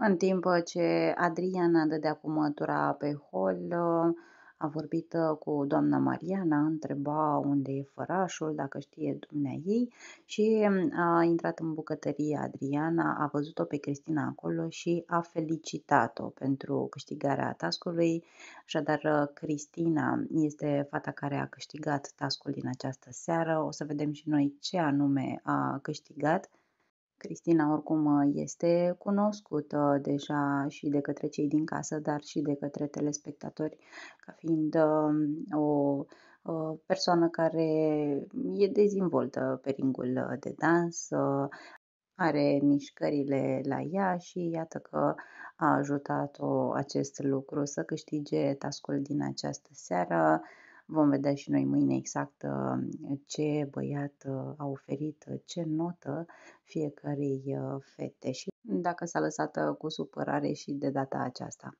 În timp ce Adriana dădea cu mătura pe hol, a vorbit uh, cu doamna Mariana, întreba unde e fărașul, dacă știe dumnea ei și mm, a intrat în bucătărie Adriana, a văzut-o pe Cristina acolo și a felicitat-o pentru câștigarea tascului. Așadar, uh, Cristina este fata care a câștigat tascul din această seară. O să vedem și noi ce anume a câștigat. Cristina oricum uh, este cunoscută deja și de către cei din casă, dar și de către telespectatori ca fiind um, o uh, persoană care e dezvoltă pe ringul de dans, uh, are mișcările la ea și iată că a ajutat-o acest lucru să câștige tascul din această seară. Vom vedea și noi mâine exact uh, ce băiat uh, a oferit, uh, ce notă fiecarei fete și dacă s-a lăsat cu supărare și de data aceasta.